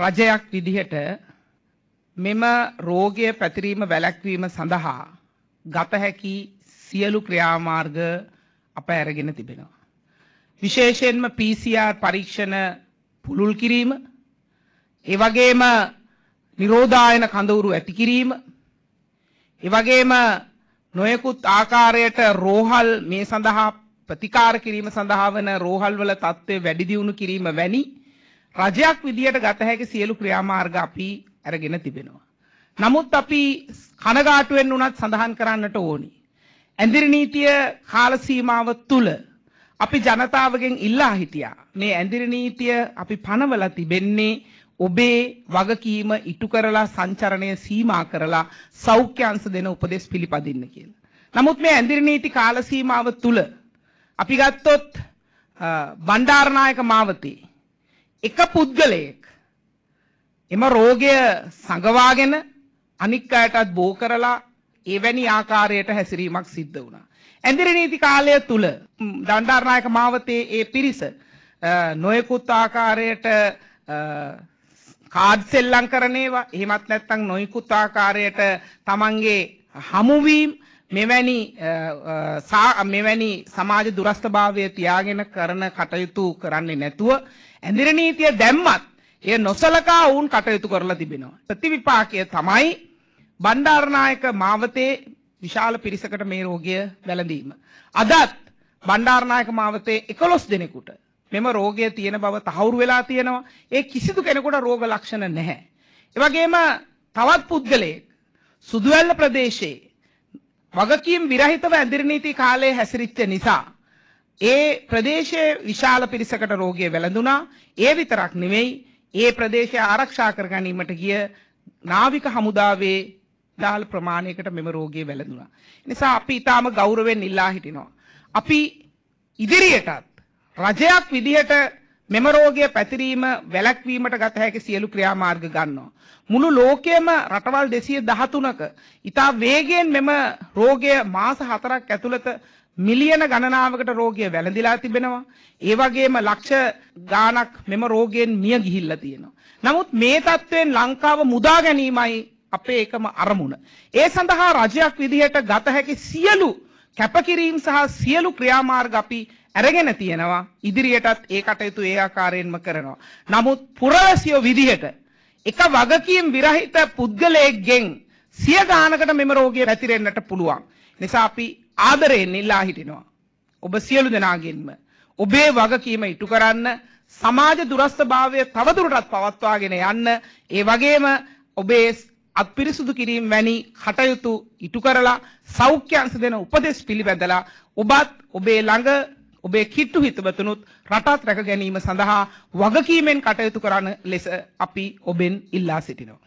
රජයක් විදිහට මෙම රෝගය පැතිරීම වැළැක්වීම සඳහා ගත හැකි සියලු ක්‍රියාමාර්ග අප ඇරගෙන තිබෙනවා. විශේෂයෙන්ම PCR පරීක්ෂණ පුළුල් කිරීම, ඒ වගේම නිරෝධායන කඳවුරු ඇති කිරීම, ඒ වගේම නොයෙකුත් ආකාරයට රෝහල් මේ සඳහා ප්‍රතිකාර කිරීම සඳහා වන රෝහල්වල තත්ත්වය වැඩි දියුණු කිරීම වැනි රජයක් විදියට ගත හැකි සියලු ක්‍රියාමාර්ග අපි අරගෙන තිබෙනවා. නමුත් අපි කනගාටුවෙන් වුණත් සඳහන් කරන්නට ඕනි. ඇඳිරි නීතිය කාල සීමාව තුල අපි ජනතාවගෙන් ඉල්ලා හිටියා. මේ ඇඳිරි නීතිය අපි පනවලා තිබෙන්නේ ඔබේ වගකීම ඉටු කරලා සංචරණය සීමා කරලා සෞඛ්‍ය අංශ දෙන උපදෙස් පිළිපදින්න කියලා. නමුත් මේ ඇඳිරි නීති කාල සීමාව තුල අපි ගත්තොත් බණ්ඩාරනායක මාවතේ එක පුද්ගලයෙක් එම රෝගය සඟවාගෙන අනික් අයටත් බෝ කරලා එවැනි ආකාරයට හැසිරීමක් සිද්ධ වුණා. ඇඳිරි නීති කාලය තුල දණ්ඩාරනායක මාවතේ ඒ පිරිස නොයෙකුත් ආකාරයට කාඩ් සෙල්ලම් කරන ඒවා එහෙමත් නැත්නම් නොයෙකුත් ආකාරයට තමන්ගේ හමුවීම් මෙවැනි මෙවැනි සමාජ දුරස්ථභාවය තියාගෙන කරන කටයුතු කරන්නේ නැතුව ඇඳිර නීතිය දැම්මත් එය නොසලකා වුන් කටයුතු කරලා තිබෙනවා. ප්‍රතිවිපාකය තමයි බණ්ඩාරනායක මාවතේ විශාල පිරිසකට මේ රෝගය වැළඳීම. අදත් බණ්ඩාරනායක මාවතේ 11 දෙනෙකුට මෙම රෝගය තියෙන බව තහවුරු වෙලා තියෙනවා. ඒ කිසිදු කෙනෙකුට රෝග ලක්ෂණ නැහැ. ඒ වගේම තවත් පුද්ගලයෙක් සුදුවැල්ල ප්‍රදේශයේ වගකීම් විරහිතව ඇඳිරි නීති කාලයේ හැසිරිච්ච නිසා ඒ ප්‍රදේශයේ විශාල පිරිසකට රෝගය වැළඳුණා. ඒ විතරක් නෙමෙයි ඒ ප්‍රදේශය ආරක්ෂා කර ගැනීමට ගිය නාවික හමුදාවේ දාල් ප්‍රමාණයකට මෙම රෝගය වැළඳුණා. නිසා අපි ඊටාම ගෞරවයෙන් ඉල්ලා හිටිනවා. අපි ඉදිරියටත් රජයක් විදිහට මෙම රෝගය පැතිරීම වැළැක්වීමට ගත හැකි සියලු ක්‍රියාමාර්ග ගන්නවා. මුළු ලෝකයේම රටවල් 213ක ඉතා වේගයෙන් මෙම රෝගය මාස 4ක් ඇතුළත මිලියන ගණනාවකට රෝගය වැළඳිලා තිබෙනවා. ඒ වගේම ලක්ෂ ගාණක් මෙම රෝගයෙන් මිය ගිහිල්ලා තියෙනවා. නමුත් මේ තත්ත්වයෙන් ලංකාව මුදා ගැනීමයි අපේ එකම අරමුණ. ඒ සඳහා රජයක් විදිහට ගත හැකි සියලු කැපකිරීම් සහ සියලු ක්‍රියාමාර්ග අපි අරගෙන තියෙනවා ඉදිරියටත් ඒ කටයුතු ඒ ආකාරයෙන්ම කරනවා. නමුත් පුරවැසියෝ විදිහට එක වගකීම් විරහිත පුද්ගලයෙක්ගෙන් සිය ගානකට මෙම රෝගය පැතිරෙන්නට පුළුවන්. නිසා අපි ආදරයෙන් ඉල්ලා හිටිනවා. ඔබ සියලු දෙනාගෙන්ම ඔබේ වගකීම ඉටු කරන්න සමාජ දුරස්ථභාවය තවදුරටත් පවත්වාගෙන යන්න ඒ වගේම ඔබේ අත්පිරිසුදු කිරීම වැනි කටයුතු ඉටු කරලා සෞඛ්‍ය අංශ දෙන උපදෙස් පිළිපැදලා ඔබත් ඔබේ ළඟ ඔබේ කිට්ටු හිතවතුනුත් රටත් රැක ගැනීම සඳහා වගකීමෙන් කටයුතු කරන ලෙස අපි ඔබෙන් ඉල්ලා සිටිනවා